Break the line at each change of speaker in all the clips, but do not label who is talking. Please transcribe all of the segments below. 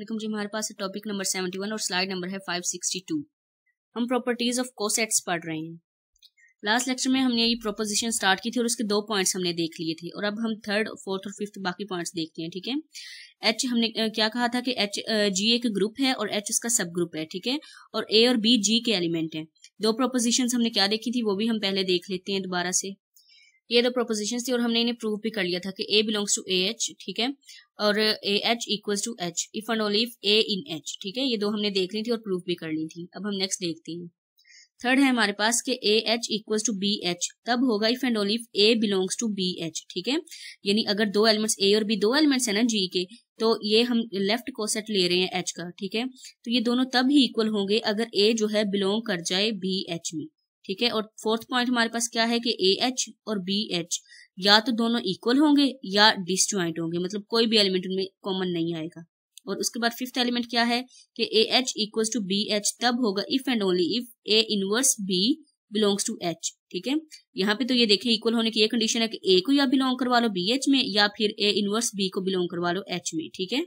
लेकिन जी हमारे पास है टॉपिक नंबर सेवेंटी वन और स्लाइड नंबर है फाइव सिक्सटी टू हम प्रॉपर्टीज ऑफ कोसेट्स पढ़ रहे हैं लास्ट लेक्चर में हमने ये प्रोपोजिशन स्टार्ट की थी और उसके दो पॉइंट्स हमने देख लिए थे और अब हम थर्ड फोर्थ और फिफ्थ बाकी पॉइंट्स देखते हैं ठीक है एच हमने क्या कहा था कि एच जी एक ग्रुप है और एच उसका सब ग्रुप है ठीक है और ए और बी जी के एलिमेंट हैं दो प्रोपोजिशन हमने क्या देखी थी वो भी हम पहले देख लेते हैं दोबारा से ये दो प्रोपोजिशन थी और हमने इन्हें प्रूव भी कर लिया था कि A belongs to A H ठीक है और A H equals to H if and only if A in H ठीक है ये दो हमने देख ली थी और प्रूव भी कर ली थी अब हम नेक्स्ट देखते हैं थर्ड है हमारे पास कि A H equals to B H तब होगा if and only if A belongs to B H ठीक है यानी अगर दो एलिमेंट्स ए और बी दो एलिमेंट्स है ना जी के तो ये हम लेफ्ट को सेट ले रहे हैं एच का ठीक है तो ये दोनों तब ही इक्वल होंगे अगर ए जो है बिलोंग कर जाए बी एच में ठीक है और फोर्थ पॉइंट हमारे पास क्या है कि ए एच और बी एच या तो दोनों इक्वल होंगे या डिस्ज्वाइंट होंगे मतलब कोई भी एलिमेंट उनमें कॉमन नहीं आएगा और उसके बाद फिफ्थ एलिमेंट क्या है कि A H equal to B H तब होगा if and only if A inverse B belongs to H ठीक है यहाँ पे तो ये देखें इक्वल होने की ये कंडीशन है कि ए को या बिलोंग करवा लो बी एच में या फिर ए इनवर्स बी को बिलोंग करवा लो एच में ठीक है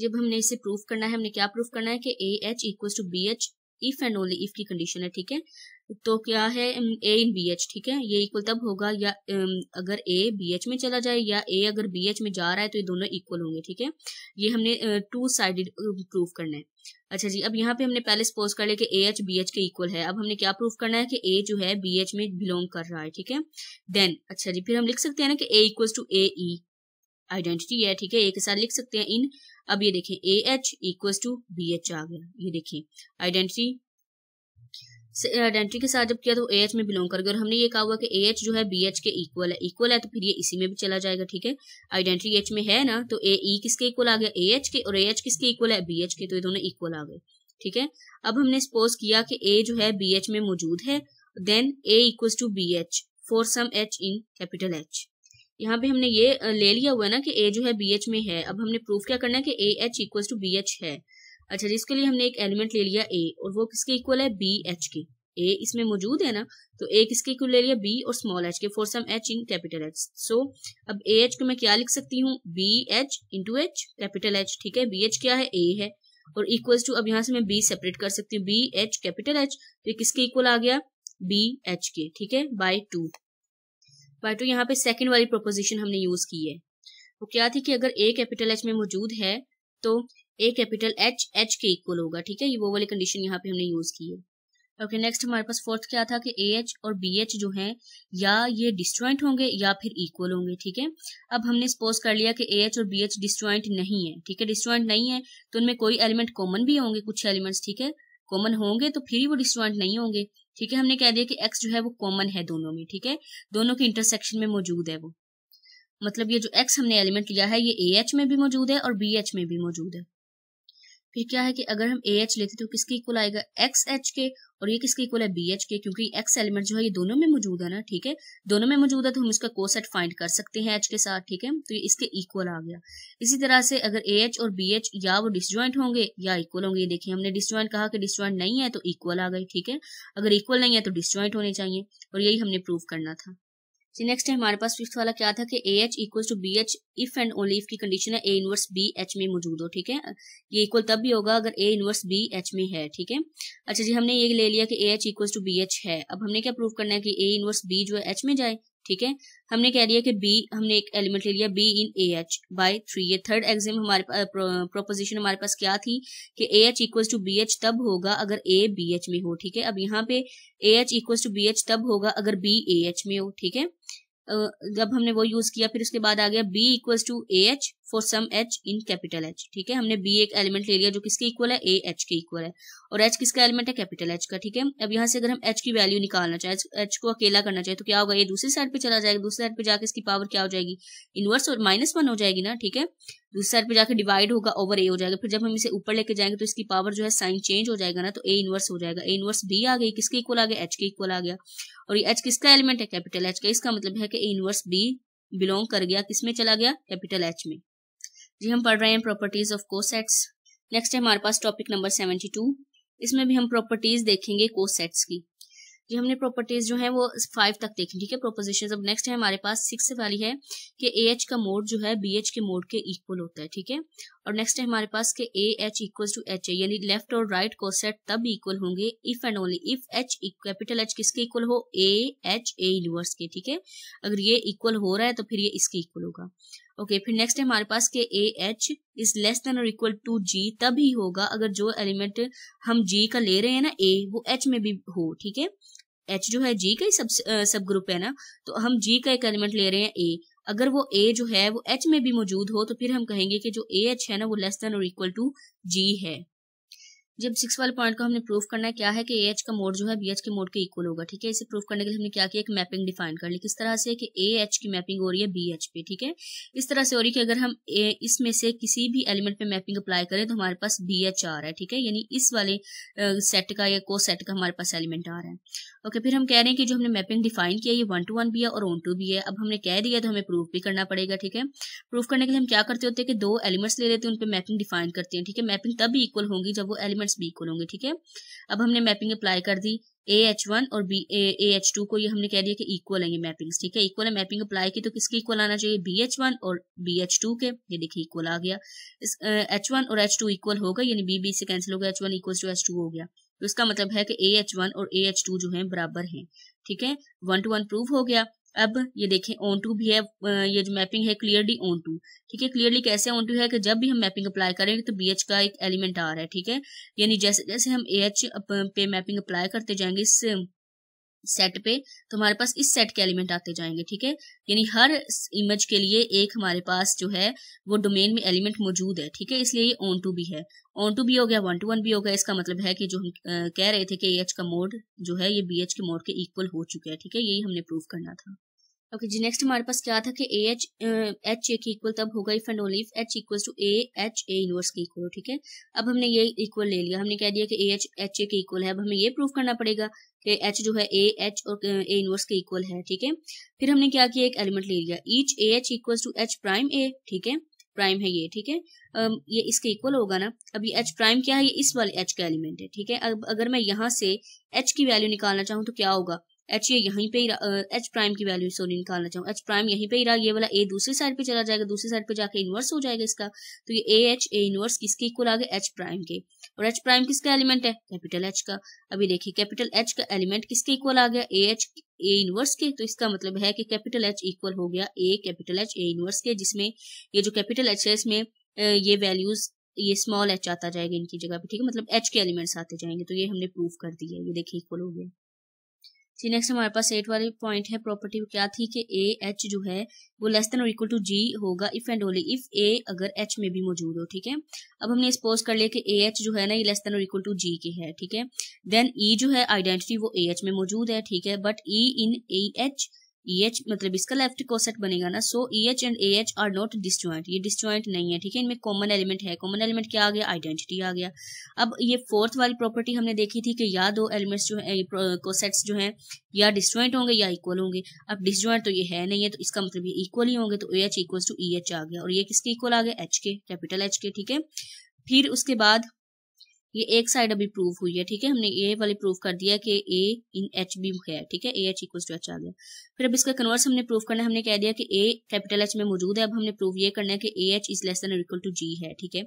जब हमने इसे प्रूफ करना है हमने क्या प्रूफ करना है कि A H equal to B H if and only if की कंडीशन है ठीक है तो क्या है ए इन बी एच ठीक है ये इक्वल तब होगा या अगर ए बी एच में चला जाए या ए अगर बी एच में जा रहा है तो ये दोनों इक्वल होंगे ठीक है ये हमने टू साइडेड प्रूफ करना है अच्छा जी अब यहाँ पे हमने पहले सपोज कर लिया कि ए एच बी एच के इक्वल है अब हमने क्या प्रूफ करना है कि ए जो है बी एच में बिलोंग कर रहा है ठीक है देन अच्छा जी फिर हम लिख सकते हैं ना कि A equal to A E identity है ठीक है ए के साथ लिख सकते हैं इन अब ये देखें A H equal to B H आ गया ये देखिए आइडेंटिटी आइडेंटिटी के साथ जब किया तो ए एच में बिलोंग कर गया और हमने ये कहा हुआ कि ए एच जो है बी एच के इक्वल है इक्वल है तो फिर ये इसी में भी चला जाएगा ठीक है आइडेंटिटी एच में है ना तो ए ई e किसके इक्वल आ गया ए एच के और ए एच किसके इक्वल है बी एच के तो ये दोनों इक्वल आ गए ठीक है अब हमने सपोज किया कि ए जो है बी एच में मौजूद है then A equal to B H for some H in capital H यहाँ पे हमने ये ले लिया हुआ है ना कि ए जो है बी एच में है अब हमने प्रूफ क्या करना है कि A H equal to B H है अच्छा जिसके लिए हमने एक एलिमेंट ले लिया ए और वो किसके इक्वल है बी एच के ए इसमें मौजूद है ना तो ए किसके इक्वल ले लिया बी और स्मॉल एच के for some H in capital H so अब ए एच को मैं क्या लिख सकती हूँ B H into H capital H ठीक है बी एच क्या है ए है और इक्वल्स टू अब यहाँ से मैं बी सेपरेट कर सकती हूँ बी एच कैपिटल एच तो किसके इक्वल आ गया बी एच के ठीक है बाई टू बाय टू यहाँ पे सेकेंड वाली प्रोपोजिशन हमने यूज की है वो क्या थी कि अगर ए कैपिटल एच में मौजूद है तो ए कैपिटल एच एच के इक्वल होगा ठीक है ये वो वाली कंडीशन यहाँ पे हमने यूज की है ओके okay, नेक्स्ट हमारे पास फोर्थ क्या था कि ए एच और बी एच जो है या ये डिस्ट्रॉइंट होंगे या फिर इक्वल होंगे ठीक है अब हमने सपोज कर लिया कि ए एच और बी एच डिस्ट्रॉइंट नहीं है ठीक है डिस्ट्रॉइंट नहीं है तो उनमें कोई एलिमेंट कॉमन भी होंगे कुछ एलिमेंट्स ठीक है कॉमन होंगे तो फिर वो डिस्ट्रॉइंट नहीं होंगे ठीक है हमने कह दिया कि एक्स जो है वो कॉमन है दोनों में ठीक है दोनों के इंटरसेक्शन में मौजूद है वो मतलब ये जो एक्स हमने एलिमेंट लिया है ये ए एच में भी मौजूद है और बी एच में भी मौजूद है फिर क्या है कि अगर हम ए एच लेते तो किसके इक्वल आएगा एक्स एच के और ये किसके इक्वल है बी एच के क्योंकि एक्स एलिमेंट जो है ये दोनों में मौजूद है ना ठीक है दोनों में मौजूद है तो हम इसका कोसेट फाइंड कर सकते हैं एच के साथ ठीक है तो ये इसके इक्वल आ गया इसी तरह से अगर ए एच और बी एच या वो डिसज्वाइंट होंगे या इक्वल होंगे देखिए हमने डिसज्वाइंट कहा कि डिसज्वाइंट नहीं है तो इक्वल आ गए ठीक है अगर इक्वल नहीं है तो डिसज्वाइंट होने चाहिए और यही हमने प्रूव करना था जी नेक्स्ट है हमारे पास फिफ्थ वाला क्या था कि A H equal to B H if and only if की कंडीशन है ए इनवर्स बी एच में मौजूद हो ठीक है ये इक्वल तब भी होगा अगर ए इनवर्स बी एच में है ठीक है अच्छा जी हमने ये ले लिया कि A H equal to B H है अब हमने क्या प्रूव करना है कि ए इनवर्स बी जो है एच में जाए ठीक है हमने कह लिया कि बी हमने एक एलिमेंट ले लिया B in A H by three ये थर्ड एग्जाम हमारे पास प्रोपोजिशन हमारे पास क्या थी कि A H equal to B H तब होगा अगर ए बी एच में हो ठीक है अब यहाँ पे A H equal to B H तब होगा अगर बी ए एच में हो ठीक है जब हमने वो यूज किया फिर उसके बाद आ गया B equals to A H for some H in capital H ठीक है हमने बी एक एलिमेंट ले लिया जो किसके इक्वल है ए एच के इक्वल है और एच किसका एलिमेंट है कैपिटल एच का ठीक है अब यहाँ से अगर हम एच की वैल्यू निकालना चाहे एच को अकेला करना चाहे तो क्या होगा ये दूसरी साइड पे चला जाएगा दूसरी साइड पे जाकर इसकी पावर क्या हो जाएगी इनवर्स और माइनस वन हो जाएगी ना ठीक है दूसरी साइड पे जाकर डिवाइड होगा ओवर ए हो जाएगा फिर जब हम इसे ऊपर लेके जाएंगे तो इसकी पावर जो है साइन चेंज हो जाएगा ना तो ए इनवर्स हो जाएगा ए इनवर्स बी आ गई किसके इक्वल आ गया एच के इक्वल आ गया और ये एच किसका एलिमेंट है कैपिटल एच का इसका मतलब है कि इनवर्स बी बिलोंग कर गया किसमें चला गया कैपिटल एच में जी हम पढ़ रहे हैं प्रॉपर्टीज ऑफ कोसेट्स नेक्स्ट है हमारे पास टॉपिक नंबर सेवेंटी टू इसमें भी हम प्रॉपर्टीज देखेंगे कोसेट्स की ये हमने प्रॉपर्टीज जो है वो फाइव तक देखी ठीक है प्रोपोजिशन अब नेक्स्ट है हमारे पास सिक्स वाली है कि ए एच का मोड जो है बी एच के मोड के इक्वल होता है ठीक है और नेक्स्ट है हमारे पास कि A H equal to H है यानी लेफ्ट और राइट को सेट तब इक्वल होंगे if and only if H capital H किसके इक्वल हो ए एच ए यूनिवर्स के ठीक है अगर ये इक्वल हो रहा है तो फिर ये इसके इक्वल होगा ओके okay, फिर नेक्स्ट है हमारे पास के A H is less than और इक्वल टू जी तभी होगा अगर जो एलिमेंट हम जी का ले रहे हैं ना ए वो एच में भी हो ठीक है एच जो है जी का ही सब सब ग्रुप है ना तो हम जी का एक एलिमेंट ले रहे हैं ए अगर वो ए जो है वो एच में भी मौजूद हो तो फिर हम कहेंगे कि जो ए एच है ना वो लेस देन और इक्वल टू जी है जब सिक्स वाले पॉइंट को हमने प्रूफ करना है क्या है कि ए एच का मोड जो है बी एच के मोड के इक्वल होगा ठीक है इसे प्रूफ करने के लिए हमने क्या किया एक मैपिंग डिफाइन कर ली किस तरह से कि ए एच की मैपिंग हो रही है बी एच पे ठीक है इस तरह से हो रही कि अगर हम ए इसमें से किसी भी एलिमेंट पे मैपिंग अप्लाई करें तो हमारे पास बी एच आ रहा है ठीक है यानी इस वाले सेट का या को सेट का हमारे पास एलिमेंट आ रहा है ओके okay, फिर हम कह रहे हैं कि जो हमने मैपिंग डिफाइन किया ये वन टू वन भी है और ओन टू भी है अब हमने कह दिया तो हमें प्रूफ भी करना पड़ेगा ठीक है प्रूफ करने के लिए हम क्या करते होते हैं कि दो एलिमेंट्स ले लेते हैं उन पर मैपिंग डिफाइन करते हैं ठीक है मैपिंग तब भी इक्वल होंगी जब वो एलिमेंट्स भी इक्वल होंगे ठीक है अब हमने मैपिंग अप्लाई कर दी ए एच वन और बी ए एच टू को ये हमने कह दिया कि इक्वल है ये मैपिंग्स ठीक है इक्वल है मैपिंग अप्लाई की तो किसके इक्वल आना चाहिए बी एच वन और बी एच टू के ये देखिए इक्वल आ गया एच वन और एच टू इक्वल होगा यानी बी बी से कैंसिल हो गया H one equal to H two हो गया तो इसका मतलब है कि ए एच वन और ए एच टू जो है बराबर है ठीक है वन टू वन प्रूव हो गया अब ये देखें ओन टू भी है ये जो मैपिंग है क्लियरली ओन टू ठीक है क्लियरली कैसे ओन टू है कि जब भी हम मैपिंग अप्लाई करेंगे तो बी एच का एक एलिमेंट आ रहा है ठीक है यानी जैसे जैसे हम ए एच पे मैपिंग अप्लाई करते जाएंगे इस सेट पे तो हमारे पास इस सेट के एलिमेंट आते जाएंगे ठीक है यानी हर इमेज के लिए एक हमारे पास जो है वो डोमेन में एलिमेंट मौजूद है ठीक है इसलिए ये ऑन टू भी है ऑन टू भी हो गया वन टू वन भी हो गया इसका मतलब है कि जो हम कह रहे थे कि ए एच का मोड जो है ये बी एच के मोड के इक्वल हो चुका है ठीक है यही हमने प्रूव करना था ओके जी नेक्स्ट हमारे पास क्या था कि ए एच एच ए की इक्वल तब होगा if and only H equal to A H A inverse की इक्वल ठीक है अब हमने ये इक्वल ले लिया हमने कह दिया कि ए एच एच ए के इक्वल है अब हमें ये प्रूफ करना पड़ेगा कि एच जो है ए एच और ए इनवर्स के इक्वल है ठीक है फिर हमने क्या किया एक एलिमेंट ले लिया each A H equal to H prime A ठीक है प्राइम है ये ठीक है ये इसके इक्वल होगा ना अब ये एच प्राइम क्या है ये इस वाले एच का एलिमेंट है ठीक है अब अगर मैं यहाँ से एच की वैल्यू निकालना चाहूँ तो क्या होगा एच ये यहीं पे ही एच प्राइम की वैल्यू सॉरी निकालना चाहूँ एच प्राइम यहीं पे ही रहा ये वाला ए दूसरी साइड पे चला जाएगा दूसरी साइड पे जाके इन्वर्स हो जाएगा इसका तो ये ए एच ए इन्वर्स किसके इक्वल आ गए एच प्राइम के और एच प्राइम किसका एलिमेंट है कैपिटल एच का अभी देखिए कैपिटल एच का एलिमेंट किसके इक्वल आ गया ए एच ए इनवर्स के तो इसका मतलब है कि कैपिटल एच इक्वल हो गया A capital H A inverse के जिसमें ये जो कैपिटल एच है इसमें ये वैल्यूज ये स्मॉल एच आता जाएगा इनकी जगह पे ठीक है मतलब एच के एलिमेंट्स आते जाएंगे तो ये हमने प्रूफ कर दिया ये देखिए इक्वल हो गया सी नेक्स्ट हमारे पास एट वाली पॉइंट है प्रॉपर्टी क्या थी कि ए एच जो है वो लेस देन और इक्वल टू जी होगा if and only if A अगर एच में भी मौजूद हो ठीक है अब हमने सपोज कर लिया कि ए एच जो है ना ये लेस देन और इक्वल टू जी के है ठीक है देन ई e जो है आइडेंटिटी वो ए एच में मौजूद है ठीक है but E in A H E e H मतलब इसका लेफ्ट कोसेट बनेगा ना so E H and A H are not डिस्ट ये डिस्जॉइंट नहीं है ठीक है इनमें कॉमन एलिमेंट है कॉमन एलिमेंट क्या आ गया आइडेंटिटी आ गया अब ये फोर्थ वाली प्रॉपर्टी हमने देखी थी कि या दो एलिमेंट्स जो है कोसेट्स जो हैं या डिस्ट्रॉइंट होंगे या इक्वल होंगे अब डिस्जॉइंट तो ये है नहीं है तो इसका मतलब ये इक्वल ही होंगे तो A H equal to E H आ गया और ये किसके इक्वल आ गया एच के कैपिटल एच के ठीक है फिर उसके बाद ये एक साइड अभी प्रूव हुई है ठीक है हमने ए वाली प्रूव कर दिया कि ए इन एच बी है ठीक है A H equal to H आ गया फिर अब इसका कन्वर्स हमने प्रूव करना है हमने कह दिया कि ए कैपिटल एच में मौजूद है अब हमने प्रूव ये करना है कि A H is less than equal to G है ठीक है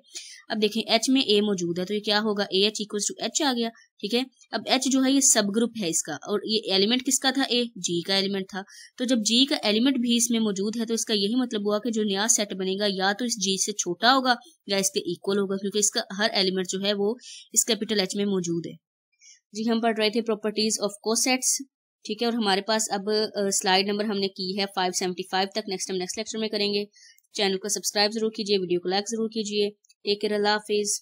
अब देखें एच में ए मौजूद है तो ये क्या होगा A H equal to H आ गया ठीक है अब एच जो है ये सब ग्रुप है इसका और ये एलिमेंट किसका था ए जी का एलिमेंट था तो जब जी का एलिमेंट भी इसमें मौजूद है तो इसका यही मतलब हुआ कि जो नया सेट बनेगा या तो इस जी से छोटा होगा या इसके इक्वल होगा क्योंकि इसका हर एलिमेंट जो है वो इस कैपिटल एच में मौजूद है जी हम पढ़ रहे थे प्रॉपर्टीज ऑफ को ठीक है और हमारे पास अब स्लाइड नंबर हमने की है 575 तक नेक्स्ट हम नेक्स्ट लेक्चर में करेंगे चैनल को सब्सक्राइब जरूर कीजिए वीडियो को लाइक जरूर कीजिए टेक केयर अल्लाह हाफिज़